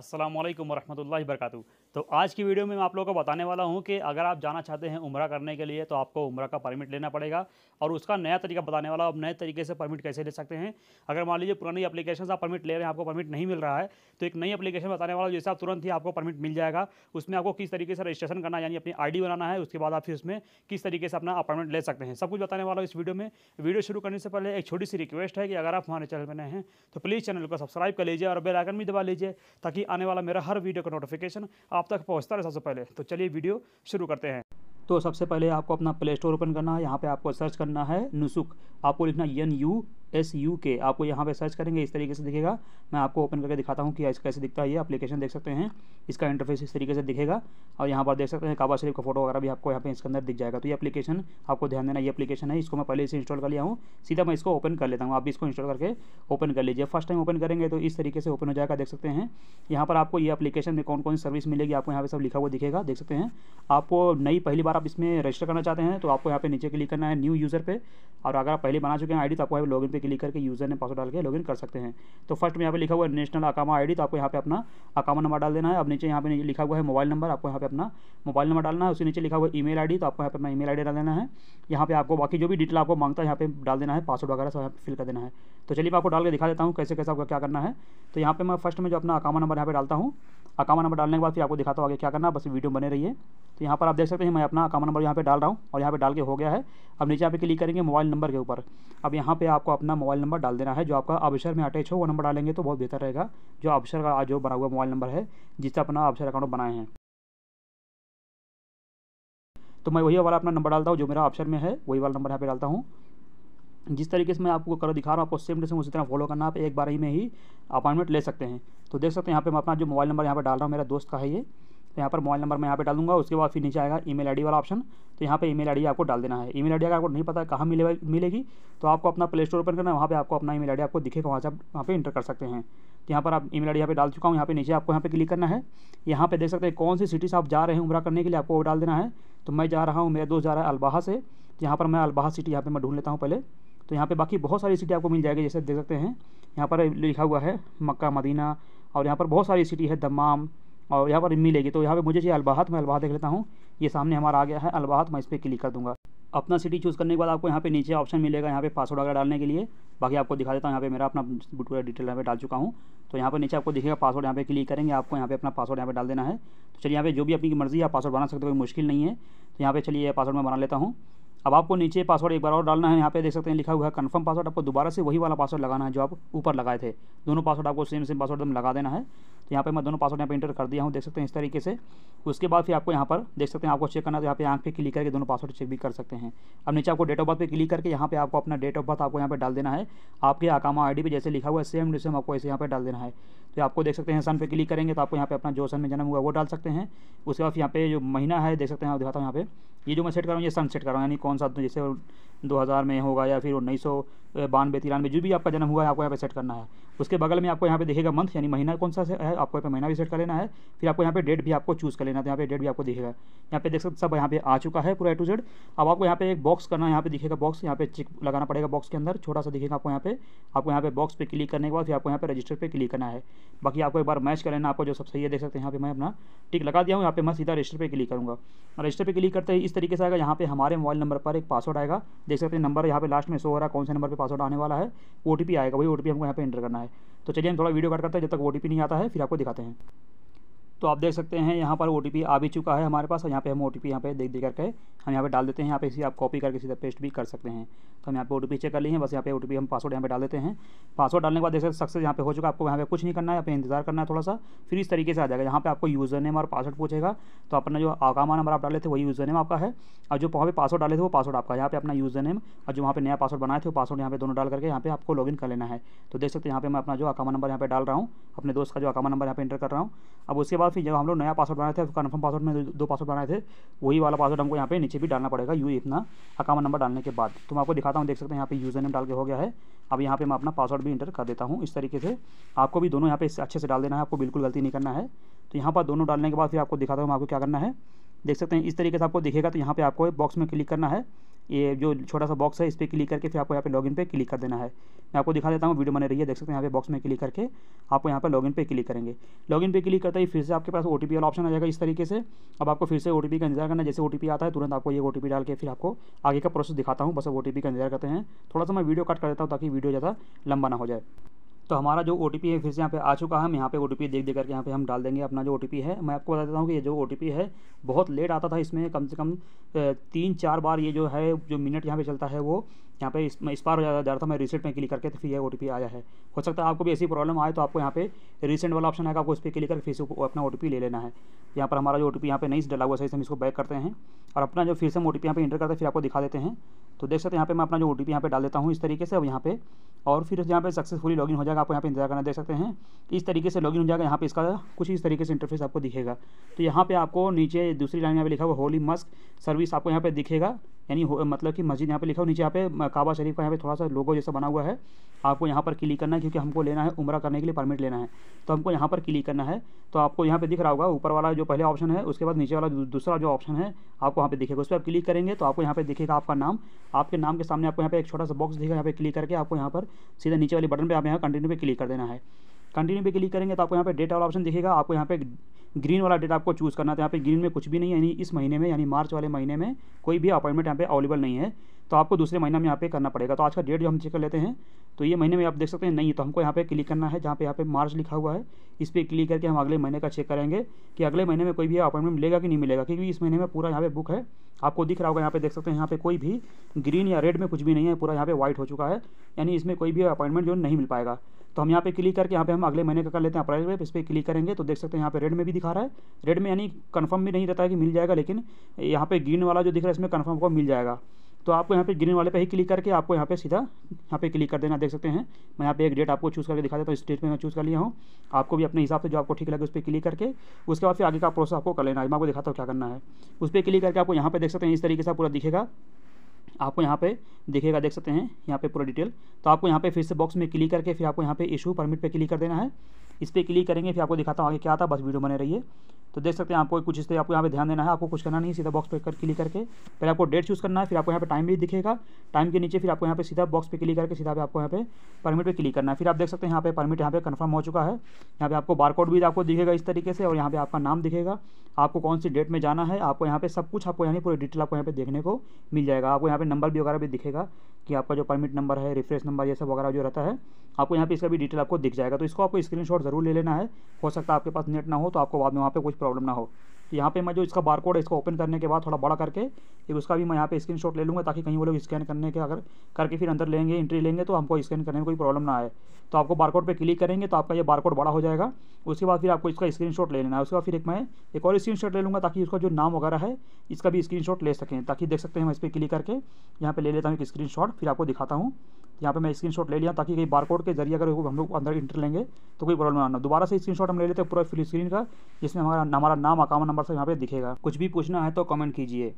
असलम वरहमल वर्क तो आज की वीडियो में मैं आप लोगों को बताने वाला हूं कि अगर आप जाना चाहते हैं उम्र करने के लिए तो आपको उम्र का परमिट लेना पड़ेगा और उसका नया तरीका बताने वाला आप नए तरीके से परमिट कैसे ले सकते हैं अगर मान लीजिए पुरानी अपलीकेशन आप परमिट ले रहे हैं आपको परमिट नहीं मिल रहा है तो एक नई अपलीकेशन बताने वाला जैसे आप तुरंत ही आपको परमिट मिल जाएगा उसमें आपको किस तरीके से रजिस्ट्रेशन करना यानी अपनी आई बनाना है उसके बाद आप फिर उसमें किस तरीके से अपना अपॉइंटमेंट ले सकते हैं सब कुछ बताने वाला इस वीडियो में वीडियो शुरू करने से पहले एक छोटी सी रिक्वेस्ट है कि अगर आप हमारे चैनल में नए हैं तो प्लीज़ चैनल को सब्सक्राइब कर लीजिए और बेलाइकन भी दबा लीजिए ताकि आने वाला मेरा हर वीडियो का नोटिफिकेशन आप आप तक पहुँचता रहे सबसे पहले तो चलिए वीडियो शुरू करते हैं तो सबसे पहले आपको अपना प्ले स्टोर ओपन करना है यहाँ पे आपको सर्च करना है नुसुक आपको लिखना एन यू एस यू के आपको यहाँ पे सर्च करेंगे इस तरीके से दिखेगा मैं आपको ओपन करके दिखाता हूँ कि कैसे दिखता है ये एप्लीकेशन देख सकते हैं इसका इंटरफेस इस तरीके से दिखेगा और यहाँ पर देख सकते हैं काबा शरीफ का फोटो वगैरह भी आपको यहाँ पे इसके अंदर दिख जाएगा तो ये एप्लीकेशन आपको ध्यान देना ये अपलीकेशन है इसको मैं पहले से इंस्टॉल कर लिया हूँ सीधा मैं इसको ओपन कर लेता हूँ आप इसको इंस्टॉल करके ओपन कर लीजिए फर्स्ट टाइम ओपन करेंगे तो इस तरीके से ओपन हो जाएगा देख सकते हैं यहाँ पर आपको ये अपलीकेशन में कौन कौन सी सर्विस मिलेगी आपको यहाँ पर सब लिखा हुआ दिखेगा देख सकते हैं आपको नई पहली बार आप इसमें रजिस्टर करना चाहते हैं तो आपको यहाँ पर नीचे क्लिक करना है न्यू यूज़र पर और अगर आप पहले बना चुके हैं आई तो आपको यहाँ इन पे क्लिक करके यूज़र ने पासवर्ड डाल के लॉगिन कर सकते हैं तो फर्स्ट में यहाँ पे लिखा हुआ है नेशनल अकामा आईडी तो आपको यहाँ पे अपना अकामा नंबर डाल देना है अब नीचे यहाँ पे लिखा हुआ है मोबाइल नंबर आपको यहाँ पे अपना मोबाइल नंबर डालना है उसके नीचे लिखा हुआ है ईमेल आईडी तो आपको यहाँ पे अपना ईमेल आईडी डाल देना है यहाँ पे आपको बाकी जो भी डिटेल आपको मांगता है यहाँ पे डाल देना है पासवर्ड वगैरह सब यहाँ पे फिल कर देना है तो चलिए मैं आपको डाल के दिखा देता हूँ कैसे कैसे आपको क्या करना है तो यहाँ पे मैं फर्स्ट में जो अपना अकामा नंबर यहाँ पे डालता हूँ अकामा नंबर डालने के बाद फिर आपको दिखाता हूँ आगे क्या करना बस वीडियो बने रही है तो यहाँ पर आप देख सकते हैं मैं अपना अकाउंट नंबर यहाँ पे डाल रहा हूँ और यहाँ पे डाल के हो गया है अब नीचे यहाँ पे क्लिक करेंगे मोबाइल नंबर के ऊपर अब यहाँ पे आपको अपना अपना मोबाइल नंबर डाल देना है जो आपका अबसर में अटैच हो वो नंबर डालेंगे तो बहुत बेहतर रहेगा जो अबसर का जो बना हुआ मोबाइल नंबर है जिससे अपना अबसर अकाउंट बनाए हैं तो मैं वही वाला अपना नंबर डालता हूँ जो मेरा ऑप्शन में है वही वाला नंबर यहाँ पे डालता हूँ जिस तरीके से मैं आपको कलर दिखा रहा हूँ आपको सेम टू सेम उसी तरह फॉलो करना आप एक बार ही में ही अपॉइंटमेंट ले सकते हैं तो देख सकते हैं यहाँ पे मैं अपना जो मोबाइल नंबर यहाँ पे डाल रहा हूँ मेरा दोस्त का है ये तो यहाँ पर मोबाइल नंबर मैं यहाँ पे डालूंगा उसके बाद फिर नीचे आएगा ईमेल आईडी वाला ऑप्शन तो यहाँ पे ईमेल आईडी आपको डाल देना है ईमेल आईडी अगर आपको नहीं पता कहाँ मिले मिलेगी तो आपको अपना प्ले स्टोर ओपन करना है वहाँ पर आपको अपना ईमेल आईडी आपको दिखेगा वहाँ से आप वहाँ पर इंटर कर सकते हैं तो यहाँ पर आप ईमेल आईडी यहाँ पे डाल चुका हूँ यहाँ पे नीचे आपको यहाँ पे क्लिक करना है यहाँ पे देख सकते हैं कौन सी सिटी से आप जा रहे हैं उम्रा करने के लिए आपको वो डाल देना है तो मैं जा रहा हूँ मेरा दोस्त जा रहा है अल्बाहा से तो यहाँ पर मैं अलबाह सिटी यहाँ पर मैं ढूंढ लेता हूँ पहले तो यहाँ पे बाकी बहुत सारी सिटी आपको मिल जाएगी जैसे देख सकते हैं यहाँ पर लिखा हुआ है मक्का मदीना और यहाँ पर बहुत सारी सिटी है दमाम और यहाँ पर मिलेगी तो यहाँ पे मुझे चाहिए अलबाहत मैं अलबाहत देख लेता हूँ ये सामने हमारा आ गया है अलबाहत मैं इस पर क्लिक कर दूँगा अपना सिटी चूज़ करने के बाद आपको यहाँ पे नीचे ऑप्शन मिलेगा यहाँ पे पासवर्ड वगैरह डालने के लिए बाकी आपको दिखा देता हूँ यहाँ पे मेरा अपना पूरा डिटेल यहाँ पे डाल चुका हूँ तो यहाँ पे नीचे आपको दिखेगा पासवर्ड यहाँ पे क्लिक करेंगे आपको यहाँ पे अपना पासवर्ड यहाँ पे डाल देना है तो चलिए यहाँ पे जो भी अपनी मर्ज़ी आप पासवर्ड बना सकते हो कोई मुश्किल नहीं है तो यहाँ पे चलिए पासवर्ड मैं बना लेता हूँ अब आपको नीचे पासवर्ड एक बार और डालना है यहाँ पे देख सकते हैं लिखा हुआ है कन्फर्म पासवर्ड आपको दोबारा से वही वाला पासवर्ड लगाना है जो आप ऊपर लगाए थे दोनों पासवर्ड आपको सेम सेम पासवर्ड एकदम लगा देना है तो यहाँ पे मैं दोनों पासवर्ड यहाँ पे इंटर कर दिया हूँ देख सकते हैं इस तरीके से उसके बाद फिर आपको यहाँ पर देख सकते हैं आपको चेक करना तो यहाँ पे आँख पे क्लिक करके दोनों पासवर्ड चेक भी कर सकते हैं अब नीचे आपको डेट ऑफ बर्थ पर क्लिक करके यहाँ पे आपको अपना डेट ऑफ बर्थ आपको यहाँ पर डाल देना है आपके अकामा आई भी जैसे लिखा हुआ है सेम टू सेम आपको ऐसे यहाँ पर डाल देना है तो आपको देख सकते हैं सन पे क्लिक करेंगे तो आपको यहाँ पे अपना जो सन में जन्म हुआ वो डाल सकते हैं उसके बाद यहाँ पे जो महीना है देख सकते हैं आप दिखाता हूँ यहाँ पे ये जो मैं सेट कर रहा हूँ ये सन सेट कर रहा हूँ यानी कौन सा जैसे 2000 में होगा या फिर उन्नीस सौ बानवे तिरानवे जो भी आपका जन्म हुआ है आपको यहाँ पे सेट करना है उसके बगल में आपको यहाँ पे देखेगा मंथ यानी महीना कौन सा है आपको यहाँ पे महीना भी सेट कर लेना है फिर आपको यहाँ पे डेट भी आपको चूज़ कर लेना है तो यहाँ पे डेट भी आपको दिखेगा यहाँ पे देख सकते सब यहाँ पे आ चुका है पूरा ए टू जेड अब आपको यहाँ पे एक बॉक्स करना है यहाँ पे दिखेगा बॉक्स यहाँ पे चिक लगाना पड़ेगा बॉक्स के अंदर छोटा सा दिखेगा आपको यहाँ पे आपको यहाँ पे बॉक्स पे क्लिक करने के बाद फिर आपको यहाँ पे रजिस्टर पर क्लिक करना है बाकी आपको एक बार मैच कर लेना आपको जो सब सही है देख सकते हैं यहाँ पे मैं अपना टिक लगा दिया हूँ यहाँ पे मैं सीधा रजिस्टर पर क्लिक करूँगा रजिस्टर पर क्लिक करते ही इस तरीके से आएगा यहाँ पे हमारे मोबाइल नंबर पर एक पासवर्ड आएगा देख सकते हैं नंबर यहाँ पे लास्ट में शो हो रहा है कौन से नंबर पे पासवर्ड आने वाला है ओ आएगा वही ओ हमको यहाँ पे एंटर करना है तो चलिए हम थोड़ा वीडियो कट करते हैं जब तक ओ नहीं आता है फिर आपको दिखाते हैं तो आप देख सकते हैं यहाँ पर ओ आ भी चुका है हमारे पास और यहाँ पे हम ओ टी पी यहाँ पे देख देख करके हम यहाँ पे डाल देते हैं यहाँ पे इसी आप कॉपी करके सीधा पेस्ट भी कर सकते हैं तो हम यहाँ पे ओ टी चेक कर लिए हैं बस यहाँ पे ओ हम पासवर्ड यहाँ पे डाल देते हैं पासवर्ड डालने के बाद देख सकते सक्सेस यहाँ पे हो चुका आपको यहाँ पे कुछ नहीं करना है यहाँ पे इंतजार करना है थोड़ा सा फिर इस तरीके से आ जाएगा यहाँ पे आपको यूज़र नेम और पासवर्ड पूछेगा तो अपना जो आकामा नंबर आप डाले थे वही यूज़र नेम आपका है और जो वहाँ पे पासवर्ड डाले थे वो पासवर्ड आपका यहाँ पे अपना यूज़र नेम और जो वहाँ पे नया पासवर्ड बनाए थे वो पासवर्ड यहाँ पे दोनों डाल करके यहाँ पे आपको लॉग कर लेना है तो देख सकते हैं यहाँ पे मैं अपना जो आकामा नंबर यहाँ पे डाल रहा हूँ अपने दोस्त का जो आकामा नंबर यहाँ पे इंटर कर रहा हूँ अब उसके बाद फिर जब हम लोग नया पासवर्ड बनाए थे कन्फर्म पासवर्ड में दो पासवर्ड बनाए थे वही वाला पासवर्ड हमको यहाँ पे नीचे भी डालना पड़ेगा यू अपना अकाउंट नंबर डालने के बाद तो मैं आपको दिखाता हूँ देख सकते हैं यहाँ पे यूज़र नेम डाल के हो गया है अब यहाँ पे मैं अपना पासवर्ड भी इंटर कर देता हूँ इस तरीके से आपको भी दोनों यहाँ पे अच्छे से डाल देना है आपको बिल्कुल गलती नहीं करना है तो यहाँ पर दोनों डालने के बाद फिर आपको दिखाता हूँ आपको क्या करना है देख सकते हैं इस तरीके से आपको दिखेगा तो यहाँ पर आपको बॉक्स में क्लिक करना है ये जो छोटा सा बॉक्स है इस पर क्लिक करके फिर आपको यहाँ पे लॉगिन पे क्लिक कर देना है मैं आपको दिखा देता हूँ वीडियो बने रही है देख सकते हैं यहाँ पे बॉक्स में क्लिक करके आपको यहाँ पे लॉगिन पे क्लिक करेंगे लॉगिन पे क्लिक करते ही फिर से आपके पास ओ वाला ऑप्शन आ जाएगा इस तरीके से अब आपको फिर से ओ का इंतजार करना जैसे ओ आता है तुरंत आपको ये ओ डाल के फिर आपको आगे का प्रोसेस दिखाता हूँ बस ओ का इंतजार करते हैं थोड़ा सा मैं वीडियो कट कर देता हूँ ताकि वीडियो ज़्यादा लंबा ना हो जाए तो हमारा जो ओ है फिर से यहाँ पे आ चुका है हम यहाँ पे ओ देख देख करके यहाँ पे हम डाल देंगे अपना जो ओ है मैं आपको बता देता हूँ कि ये जो ओ है बहुत लेट आता था इसमें कम से कम तीन चार बार ये जो है जो मिनट यहाँ पे चलता है वो यहाँ पे इस मैं इस पार हो जा रहा था मैं रीसेट में क्लिक करके तो फिर ये ओ आया है हो सकता है आपको भी ऐसी प्रॉब्लम आए तो आपको यहाँ पे रीसेंट वाला ऑप्शन आएगा आपको इस पर क्लिक करके फिर से अपना ओ ले लेना है यहाँ पर हमारा जो ओ टी यहाँ पे नहीं डला हुआ सही से हम इसको बैक करते हैं और अपना जो फिर से हम ओ टी यहाँ पर इंटर करते हैं फिर आपको दिखा देते हैं तो देख सकते हैं यहाँ पे मैं अपना जो ओ टी यहाँ पे डाल देता हूँ इस तरीके से अब यहाँ पे और फिर यहाँ पे सक्सेसफुली लॉगिन हो जाएगा आपको यहाँ पे इंतजार करना देख सकते हैं इस तरीके से लॉगिन हो जाएगा यहाँ पे इसका कुछ इस तरीके से इंटरफेस आपको दिखेगा तो यहाँ पे आपको नीचे दूसरी लाइन यहाँ पे लिखा हुआ होली मस्क सर्विस आपको यहाँ पे दिखेगा यानी मतलब कि मस्जिद यहाँ पे लिखा हो नीचे यहाँ पे काबा शरीफ का यहाँ पे थोड़ा सा लोगो जैसा बना हुआ है आपको यहाँ पर क्लिक करना है क्योंकि हमको लेना है उम्र करने के लिए परमिट लेना है तो हमको यहाँ पर क्लिक करना है तो आपको यहाँ पर दिख रहा होगा ऊपर वाला जो पहले ऑप्शन है उसके बाद नीचे वाला दूसरा जो ऑप्शन है आपको वहाँ पे दिखेगा उस पर आप क्लिक करेंगे तो आपको यहाँ पे दिखेगा आपका नाम आपके नाम के सामने आपको यहाँ पे एक छोटा सा बॉक्स दिखेगा यहाँ पे क्लिक करके आपको यहाँ पर सीधा नीचे वाले बटन पर आप यहाँ कंटिन्यू पर क्लिक कर देना है कंटिन्यू पे क्लिक करेंगे तो आपको यहाँ पे डेट वाला ऑप्शन दिखेगा आपको यहाँ पे ग्रीन वाला डेट आपको चूज़ करना था तो यहाँ पे ग्रीन में कुछ भी नहीं है यानी इस महीने में यानी मार्च वाले महीने में कोई भी अपॉइंटमेंट यहाँ पे अवेलेबल नहीं है तो आपको दूसरे महीने में यहाँ पे करना पड़ेगा तो आज का डेट जो हम चेक कर लेते हैं तो ये महीने में आप देख सकते हैं नहीं तो हमको यहाँ पे क्लिक करना है जहाँ पे यहाँ पे मार्च लिखा हुआ है इस पर क्लिक करके हम अगले महीने का चेक करेंगे कि अगले महीने में कोई भी अपॉइंटमेंट मिलेगा कि नहीं मिलेगा क्योंकि इस महीने में पूरा यहाँ पे बुक है आपको दिख रहा होगा यहाँ पे देख सकते हैं यहाँ पे कोई भी ग्रीन या रेड में कुछ भी नहीं है पूरा यहाँ पे व्हाइट हो चुका है यानी इसमें कोई भी अपॉइंटमेंट जो नहीं मिल पाएगा तो हम यहाँ पे क्लिक करके यहाँ पे हम अगले महीने का कर लेते हैं अप्रैल में इस पर क्लिक करेंगे तो देख सकते हैं यहाँ पे रेड में भी दिखा रहा है रेड में यानी कन्फर्म भी नहीं रहता है कि मिल जाएगा लेकिन यहाँ पे ग्रीन वाला जो दिख रहा है इसमें कन्फर्म को मिल जाएगा तो आपको यहाँ पे ग्रीन वाले पे ही क्लिक करके आपको यहाँ पे सीधा यहाँ पे क्लिक कर देना देख सकते हैं मैं यहाँ पे एक डेट आपको चूज़ करके दिखा देता हूँ इस पे पर मैं चूज़ कर लिया हूँ आपको भी अपने हिसाब से जो आपको ठीक लगे उस पर क्लिक करके उसके बाद फिर आगे का प्रोसेस आपको कर लेना है मैं आपको दिखाता हूँ क्या करना है उस पर क्लिक करके आपको यहाँ पर देख सकते हैं इस तरीके से पूरा दिखेगा आपको यहाँ पे देखिएगा देख सकते हैं यहाँ पे पूरा डिटेल तो आपको यहाँ पे फिर से बॉक्स में क्लिक करके फिर आपको यहाँ पे इशू परमिट पे क्लिक कर देना है इस पर क्लिक करेंगे फिर आपको दिखाता हूँ आगे क्या था बस वीडियो बने रहिए तो देख सकते हैं आपको कुछ इस तरह आपको यहाँ पे ध्यान देना है आपको कुछ करना नहीं सीधा बॉक्स पे कर क्लिक करके पहले आपको डेट चूज़ करना है फिर आपको यहाँ पे टाइम भी दिखेगा टाइम के नीचे फिर आपको यहाँ पे सीधा बॉक्स पे क्लिक करके सीधा पे आपको यहाँ पे परमिट पे क्लिक करना है फिर आप देख सकते हैं यहाँ पे परमिट यहाँ पे कन्फर्म हो चुका है यहाँ पे आपको बारकोड भी आपको दिखेगा इस तरीके से और यहाँ पे आपका नाम दिखेगा आपको कौन सी डेट में जाना है आपको यहाँ पे सब कुछ आपको यहाँ पूरी डिटेल आपको यहाँ पे देखने को मिल जाएगा आपको यहाँ पे नंबर भी वगैरह भी दिखेगा कि आपका जो परमिट नंबर है रिफ्रेश नंबर ये सब वगैरह जो रहता है आपको यहाँ पे इसका भी डिटेल आपको दिख जाएगा तो इसको आपको स्क्रीनशॉट ज़रूर ले लेना है हो सकता है आपके पास नेट ना हो तो आपको बाद में वहाँ पे कुछ प्रॉब्लम ना हो तो यहाँ पे मैं जो इसका बारकोड है इसको ओपन करने के बाद थोड़ा बड़ा करके फिर उसका भी मैं यहाँ पे स्क्रीन ले लूँगा ताकि कहीं वो लोग स्कैन करने के अगर करके फिर अंदर लेंगे एंट्री लेंगे तो हमको स्कैन करने में कोई प्रॉब्लम ना आए तो आपको बार कोड क्लिक करेंगे तो आपका ये बार बड़ा हो जाएगा उसके बाद फिर आपको इसका स्क्रीनशॉट ले लेना है उसके बाद फिर एक मैं एक और स्क्रीनशॉट ले लूँगा ताकि उसका जो नाम वगैरह है इसका भी स्क्रीनशॉट ले सकें ताकि देख सकते हैं हम इस पर क्लिक करके यहाँ पर ले लेता हूँ एक स्क्रीनशॉट फिर आपको दिखाता हूँ यहाँ पे मैं स्क्रीन ले लिया ताकि कहीं बारकोड के जरिए अगर हम लोग अंदर इंटर लेंगे तो कोई प्रॉब्लम आना दोबारा से स्क्रीनशॉट हम ले लेते हैं पूरा फुल स्क्रीन का जिसमें हमारा हमारा नाम अकाउंट नंबर से यहाँ पे दिखेगा कुछ भी पूछना है तो कमेंट कीजिए